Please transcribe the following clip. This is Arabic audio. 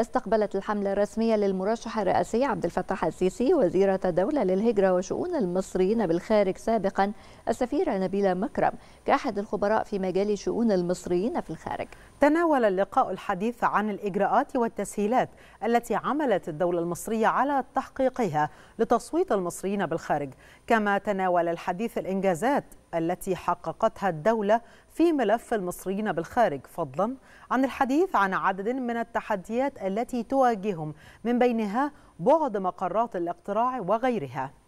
استقبلت الحملة الرسمية للمرشح الرئاسي عبد الفتاح السيسي وزيرة الدولة للهجرة وشؤون المصريين بالخارج سابقا السفيرة نبيلة مكرم كأحد الخبراء في مجال شؤون المصريين في الخارج تناول اللقاء الحديث عن الإجراءات والتسهيلات التي عملت الدولة المصرية على تحقيقها لتصويت المصريين بالخارج كما تناول الحديث الإنجازات التي حققتها الدولة في ملف المصريين بالخارج فضلا عن الحديث عن عدد من التحديات التي تواجههم من بينها بعد مقرات الاقتراع وغيرها